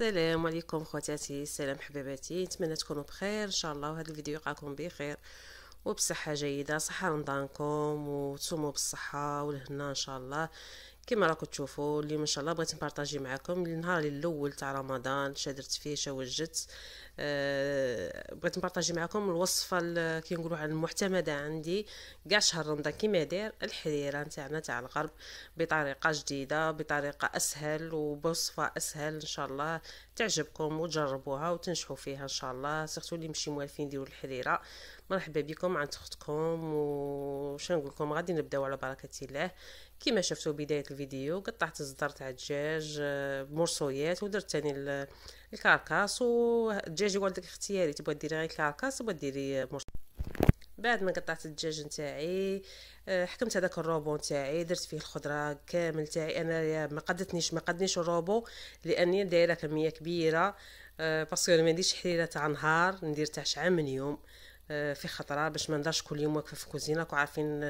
السلام عليكم خواتاتي السلام حبيباتي نتمنى تكونوا بخير ان شاء الله وهذا الفيديو يلقاكم بخير وبصحه جيده صحه رمضانكم وتصوموا بالصحه والهنا ان شاء الله كما راكم تشوفوا اليوم ما شاء الله بغيت نبارطاجي معكم النهار الاول تاع رمضان شادرت فيه وجدت أه بغيت نبارطاجي معكم الوصفه كي نقولوا على المعتمده عندي كاع شهر رمضان كيما داير الحريره نتاعنا تاع الغرب بطريقه جديده بطريقه اسهل وبوصفه اسهل ان شاء الله تعجبكم وتجربوها وتنجحوا فيها ان شاء الله سيرتو اللي ماشي موالفين ديروا الحريره مرحبا بكم عند اختكم وش نقول لكم غادي نبداو على بركه الله كما شفتوا بدايه الفيديو قطعت الزدر تاع الدجاج آه، بمرصويات ودرت ثاني الكاركاس والدجاج هو لك اختياري تبغى ديري غير الكاركاس تبغى ديري مرصويات بعد ما قطعت الدجاج نتاعي آه، حكمت هذاك الروبو نتاعي درت فيه الخضره كامل تاعي انا ما قدتنيش ما قدنيش الروبو لاني دايره كميه كبيره باسكو آه، انا ما نديرش حريره تاع نهار ندير تاع شعام من يوم في خطره باش ما نضرش كل يوم واقفه في الكوزينه وعارفين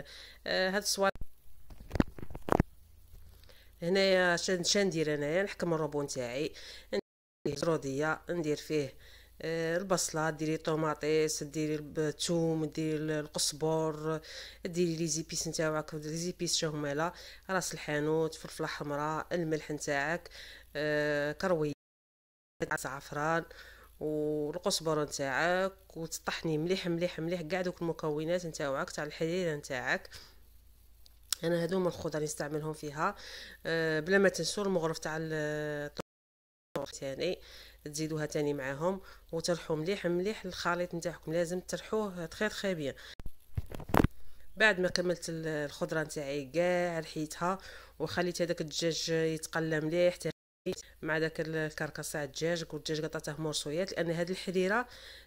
هاد الصوالح هنايا شندير ندير انايا نحكم الروبو نتاعي ندير زروديه ندير فيه آه، البصله ديري طوماطيس ديري الثوم ديري القصبر ديري لي زيبيس نتاعك لي زيبيس هما لا راس الحانوت فلفله حمراء الملح نتاعك آه، كرويه زعفران والقزبره نتاعك وتطحني مليح مليح مليح قاع دوك المكونات نتاعك تاع الحليله نتاعك انا هذوما الخضر اللي نستعملهم فيها أه، بلا ما تنسوا المغرف تاع الطوق تاني تزيدوها تاني معاهم وترحوا مليح مليح الخليط نتاعكم لازم ترحوه تخير خبير بعد ما كملت الخضره نتاعي كاع رحيتها وخليت هذاك الدجاج يتقلى مليح مع داك الكركسه الدجاج والدجاج قطعته مرصويات لان هذه الحريره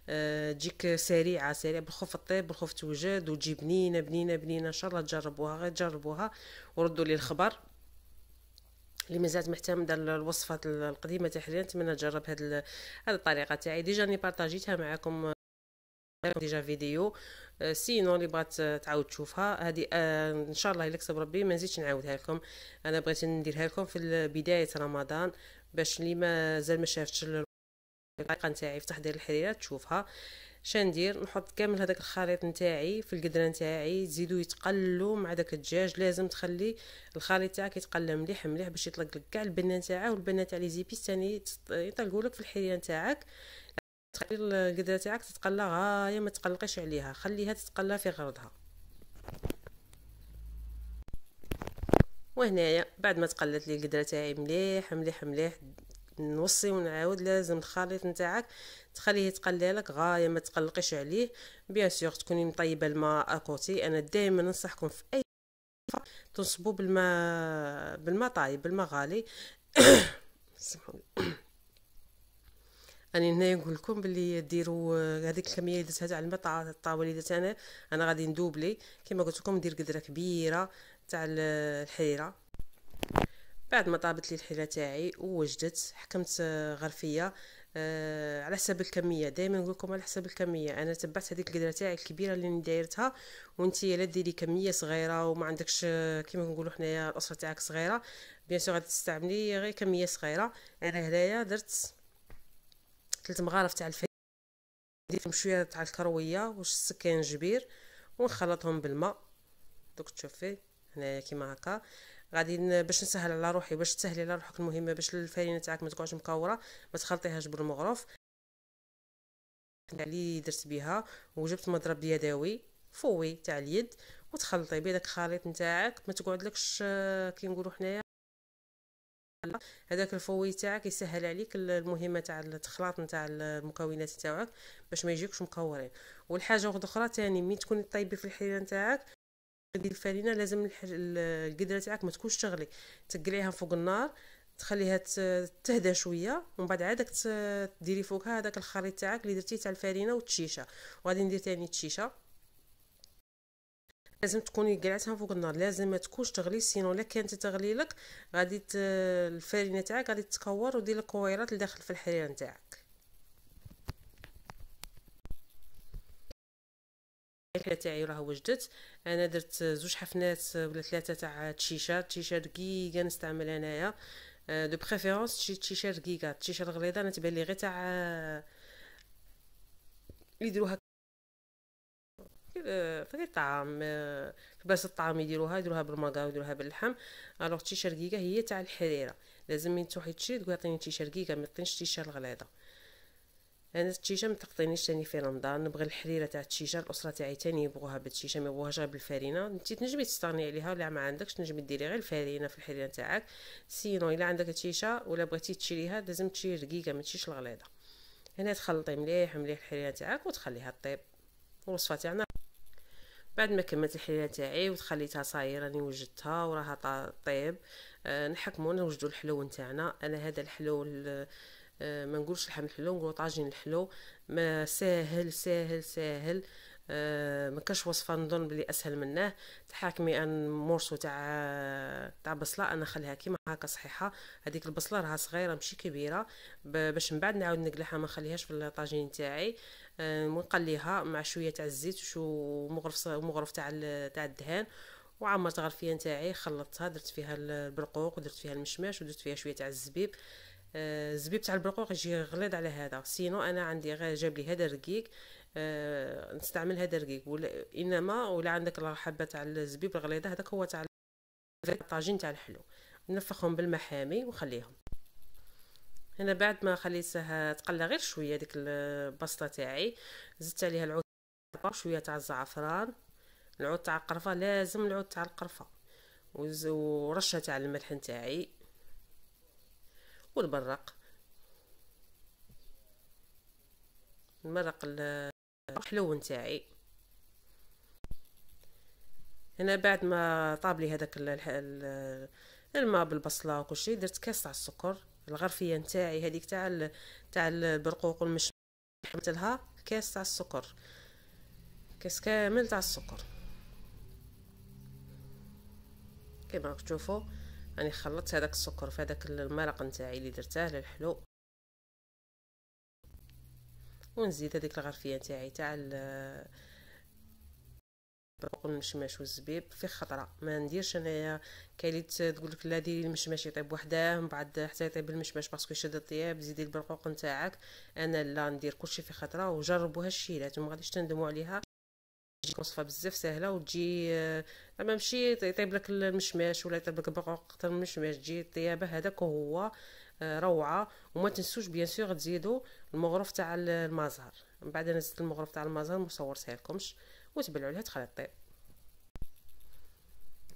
آه، تجيك سريعه سريعه بالخوف الطيب بالخوف توجد وتجي بنينه بنينه بنينه ان شاء الله تجربوها غير تجربوها وردوا لي الخبر اللي مازالت محتمده الوصفات القديمه تاع الحريرة نتمنى تجرب هاد هاد الطريقه تاعي ديجا راني بارطاجيتها معكم ديجا فيديو آه، سينو اللي بغات آه، تعاود تشوفها هذه آه ان شاء الله الا كتب ربي ما نزيدش نعاودها لكم انا بغيت نديرها لكم في بدايه رمضان باش اللي مازال ما شافتش الطريقه نتاعي في تحضير الحريره تشوفها شندير نحط كامل هذاك الخليط نتاعي في القدره نتاعي تزيدو يتقلو مع داك الدجاج لازم تخلي الخليط تاعك يتقلى مليح مليح باش يطلق لك كاع البنه نتاعه والبنه تاع لي زيبيس ثاني يطلقوا لك في الحريره نتاعك تخلي القدره تاعك تتقلى غايه ما تقلقيش عليها خليها تتقلى في غرضها وهنايا بعد ما تقلت لي القدره تاعي مليح مليح مليح نوصي ونعاود لازم الخليط نتاعك تخليه يتقلى لك غايه ما تقلقيش عليه بيان سيغ تكوني مطيبه الماء اكوتي انا دائما ننصحكم في اي تنصبوا بالماء بالماء طايب بالماء غالي راني هنا نقول لكم بلي ديروا آه، هذيك الكميه اللي درتها تاع الماء الطاوله اللي درت انا انا غادي ندوبلي كما قلت لكم ندير قدره كبيره تاع الحريره بعد ما طابت لي الحريره تاعي ووجدت حكمت آه، غرفيه آه على حسب الكميه دائما نقول لكم على حسب الكميه انا تبعت هذيك القدره تاعي الكبيره اللي دايرتها وانت لا ديري كميه صغيره وما عندكش آه، كيما نقولوا حنايا الاسره تاعك صغيره بيان سور غادي تستعملي غير كميه صغيره انا هنايا درت ثلاث مغارف تاع الفريك ندير فيهم شويه تاع الكرويه واش جبير ونخلطهم بالماء دوك تشوفي هنايا كيما هكا غادي باش نسهل على روحي باش تسهلي على روحك المهمه باش الفرينه تاعك ما تكونش مكوره ما تخلطيهاش بالمغرف اللي درت بها وجبت مضرب يدوي فوي تاع اليد وتخلطي بهذاك الخليط نتاعك ما تقعدلكش آه، كي نقولوا حنايا هذاك الفوي تاعك يسهل عليك المهمه تاع التخلاط نتاع المكونات تاعك باش ما يجيكش مكورين والحاجه واحده اخرى تاني ملي تكوني طيبي في الحريره نتاعك ديال الفرينه لازم القدره تاعك ما تكونش تغلي تقليها فوق النار تخليها تهدى شويه ومن بعد عادك تديري فوقها هذاك الخليط تاعك اللي درتيه تاع الفرينه والتشيشه وغادي ندير تاني التشيشه لازم تكوني قلعتها فوق النار لازم ما تكونش تغلي سينو الا كانت تغلي لك غادي الفرينه تاعك غادي تكور ودير كويرات لداخل في الحرير تاعك الاكله تاعي راه وجدت انا درت زوج حفنات ولا ثلاثه تاع تشيشه تشيشه كيكا نستعمل انايا دو بريفيرونس تشيشه كيكا تشيشات غليظه انا تبان لي غير تاع آه، يديروها آه، آه، في طعام باش الطعام يديروها يديروها بالمرقه ويديروها باللحم الوغ تي شرقيقة هي تاع الحريره لازم من تروحي تشري تقول عطيني تي شرقيقة ما تعطينيش شر الغليظه انا التيشه ما تقطينيش تاني في رمضان نبغي الحريره تاع التيشه الاسره تاعي تاني يبغوها بالتيشه ما يبغوهاش غير بالفرينه انت تنجمي تستغني عليها ولا ما عندكش تنجمي ديري غير الفرينه في الحريره تاعك سينو الا عندك التيشه ولا بغيتي تشريها لازم تشري رقيقه ما تشيش الغليظه هنا تخلطي مليح مليح الحريره تاعك وتخليها طيب الوصفه تاعنا بعد ما كملت الحليله تاعي وخليتها صايره راني وجدتها وراها طيب آه، نحكمو نوجدو الحلو نتاعنا انا هذا الحلو آه، آه، ما نقولش لحم الحلو نقولو طاجين الحلو ما ساهل ساهل ساهل آه، ما كاش وصفه نظن بلي اسهل منه تحاكمي ان مورسو تاع تاع بصله انا خليها كيما هكا صحيحه هذيك البصله راها صغيره ماشي كبيره باش من بعد نعاود نقلعها ما نخليهاش في الطاجين تاعي ونقليها آه، مع شويه تاع الزيت وشو مغرف تاع تاع الدهان وعمرت غرفيه نتاعي خلطتها درت فيها البرقوق ودرت فيها المشماش ودرت فيها شويه تاع الزبيب آه، الزبيب تاع البرقوق يجي غليظ على هذا سينو انا عندي غير جاب لي هذا رقيق نستعمل آه، نستعملها ولا انما ولا عندك الحبه تاع الزبيب الغليظه هذاك هو تاع الطاجين تاع الحلو نفخهم بالمحامي وخليهم هنا بعد ما خليتها تقلى غير شويه ديك البسطه تاعي زدت عليها العود شويه تاع الزعفران العود تاع القرفه لازم العود تاع القرفه ورشه تاع الملح تاعي والبرق نمرق الحلو نتاعي هنا بعد ما طاب لي هذاك الماء بالبصله وكل شيء درت كاس تاع السكر الغرفيه نتاعي هذيك تاع تاع البرقوق والمش حطيت لها كاس تاع السكر كاس كامل تاع السكر كما راك تشوفوا راني يعني خلطت هذاك السكر في هذاك المرق نتاعي اللي درتاه للحلو ونزيد هذيك الغرفيه نتاعي تاع بروق المشمش والزبيب في خطره ما نديرش انايا كاين تقول لك لا ديري المشماش يطيب وحده من بعد حتى يطيب المشماش باسكو يشد الطياب زيدي البرقوق نتاعك انا لا ندير كلشي في خطره وجربوها الشيلات وما غاديش تندموا عليها وصفه بزاف سهله وتجي آه، اما ماشي يطيب لك المشماش ولا يطيب لك برقوق اكثر من المشماش تجي طيابه هذاك هو آه، روعه وما تنسوش بيان سور تزيدوا المغرف تاع المزهر من بعد انا زدت المغرف تاع المزهر مصورتها لكمش وتبلعوا لها تخلي طيب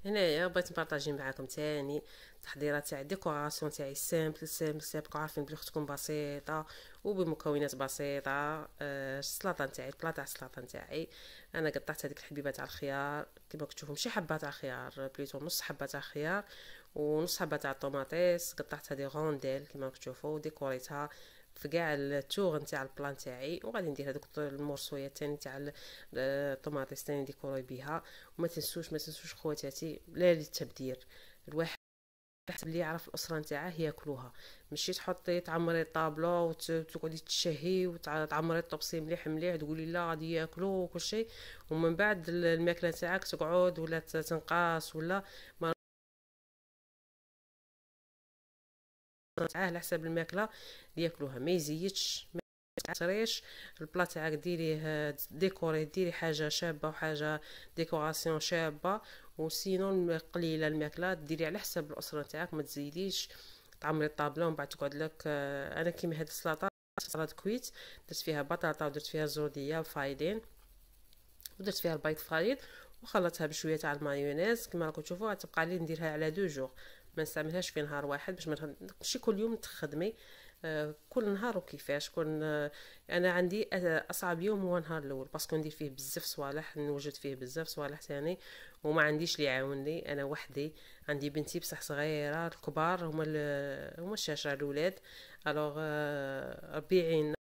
هنايا بغيت نبارطاجي معاكم تاني تحضيرات تاع الديكوراسيون تاعي سامبل سامبل سامبل عارفين بلي تكون بسيطه وبمكونات بسيطه آه السلطه تاعي البلا تاع السلطه تاعي انا قطعت هذيك الحبيبه تاع الخيار كيما كتشوفوا ماشي حبه تاع الخيار بليتو نص حبه تاع الخيار ونص حبه تاع الطوماطيس قطعتها دي غونديل كيما كتشوفوا ديكوريتها في كاع التوغ نتاع البلان تاعي وغادي ندير هذوك المورسويه الثاني تاع الطوماطيس آه، ثاني ديكوري بها وما تنسوش ما تنسوش خواتاتي لا للتبدير الواحد حسب اللي يعرف الاسره نتاعه ياكلوها ماشي تحطي تعمري الطابلو وتقعدي تشهي وتعمري الطبسي مليح مليح تقولي لا غادي ياكلو وكل شيء ومن بعد الماكله نتاعك تقعد ولا تنقاص ولا ما معاه على حساب الماكله اللي ياكلوها ما يزيدش ما تعصريش البلا تاعك ديريه آه، ديكوري ديري حاجه شابه وحاجه ديكوراسيون شابه وسينو قليله الماكله ديري على حساب الاسره تاعك ما تزيديش تعمري الطابله ومن بعد تقعد لك آه، انا كيما هاد السلطه سلطه كويت درت فيها بطاطا ودرت فيها زرديه فايدين ودرت فيها البيض فريد وخلطتها بشويه تاع المايونيز كما راكم تشوفوا تبقى لي نديرها على دو جوغ ما نستعملهاش في نهار واحد باش ما ماشي كل يوم تخدمي آه، كل نهار وكيفاش كون انا عندي آه، اصعب يوم هو نهار الاول باسكو ندير فيه بزاف صوالح نوجد فيه بزاف صوالح ثاني وما عنديش اللي يعاونني انا وحدي عندي بنتي بصح صغيره الكبار هما هما الشاشه الاولاد الوغ آه، ربي يعيننا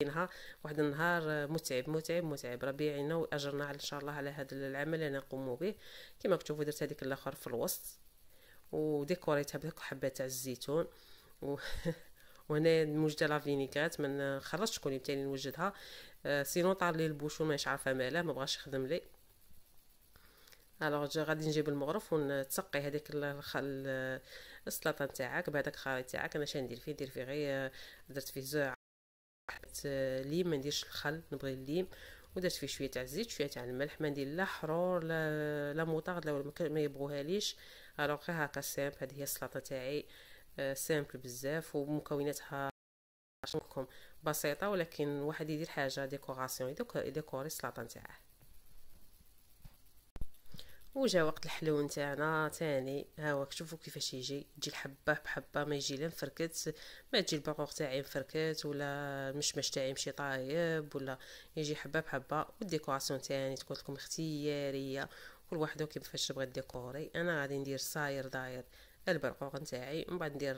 بينها واحد النهار متعب متعب متعب ربي يعيننا واجرنا ان شاء الله على هذا العمل اللي نقوم به كما تشوفوا درت هذيك الاخر في الوسط وديكوريتها بهاك حبات تاع الزيتون و وهنا موجده لا فينيكات ما خرجتش كوني بتاني نوجدها آه، سينو طار لي البوشو مانيش عارفه ماله ما بغاش يخدم لي الوغ غادي نجيب المغرف ونتسقي هذاك السلطه نتاعك بهذاك الخليط تاعك انا شندير فيه ندير فيه غير آه، درت فيه زرع آه، ليم ما نديرش الخل نبغي الليم ودرت فيه شويه تاع الزيت شويه تاع الملح ما ندير لا حرور لا لا موطارد لا ما يبغوهاليش الوغ هكا سامبل هذه هي السلطه تاعي آه سامبل بزاف ومكوناتها بسيطه ولكن واحد يدير حاجه ديكوراسيون يديكوري السلطه تاعه وجا وقت الحلو نتاعنا تاني ها هو شوفوا كيفاش يجي تجي الحبه بحبه ما يجي لا مفركت ما تجي البقوق تاعي مفركت ولا المشمش تاعي مشي طايب ولا يجي حبه بحبه والديكوراسيون تاني تقول لكم اختياريه كل واحد كيفاش تبغى ديكوري انا غادي ندير صاير داير البرقوق نتاعي ومن بعد ندير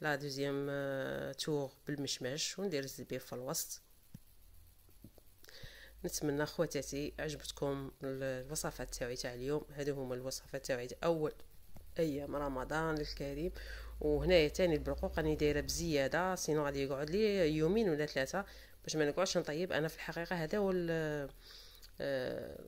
لا دوزيام آه، تور بالمشمش وندير الزبيب في الوسط نتمنى خواتاتي عجبتكم الوصفات تاعي تاع اليوم هادو هما الوصفات تاعي اول ايام رمضان الكريم وهنايا تاني البرقوق راني دايره بزياده سينو غادي يقعد لي يومين ولا ثلاثه باش ما نقعدش نطيب انا في الحقيقه هذا هو آه،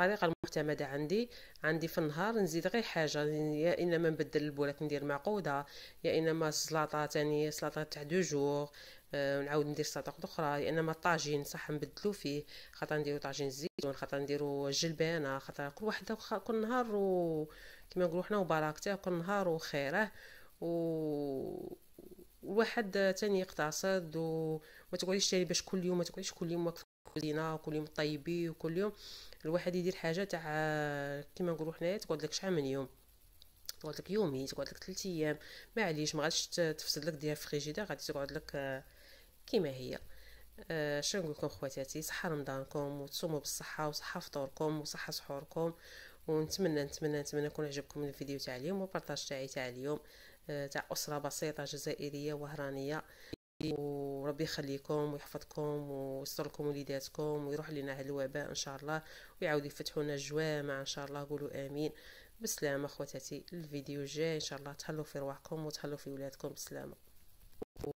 الطريقه المعتمده عندي عندي في النهار نزيد غير حاجه يا انما نبدل البولات ندير معقوده يا انما السلطه تاني سلطه تاع دو جوغ ونعاود آه، ندير صدق اخرى لان ما الطاجين صح نبدلو فيه خاطر نديرو طاجين الزيتون خاطر نديرو الجلبانه خاطر كل واحد كل نهار و كما نقولو حنا وبركته كل نهار وخيره و الواحد تاني يقتصد وما تقعديش تاني باش كل يوم ما تقعديش كل يوم واقفه كوزينه وكل يوم طيبي وكل يوم الواحد يدير حاجه تاع كيما نقولو حنايا تقعد لك شحال من يوم تقعد لك يومين تقعد لك 3 ايام معليش ما غاديش تفسد لك ديال الفريجيدير غادي تقعد لك آه، كما هي أه شنو نقول لكم خواتاتي صحه رمضانكم وتصوموا بالصحه وصحه فطوركم وصحه سحوركم ونتمنى نتمنى نتمنى يكون عجبكم الفيديو تاع اليوم والبارطاج تاعي تاع اليوم آه، تاع اسره بسيطه جزائريه وهرانيه وربي يخليكم ويحفظكم ويستر لكم وليداتكم ويروح لنا هذا الوباء ان شاء الله ويعاود يفتحوا لنا الجوامع ان شاء الله قولوا امين بالسلامه خواتاتي الفيديو الجاي ان شاء الله تهلوا في رواحكم وتهلوا في ولادكم بالسلامه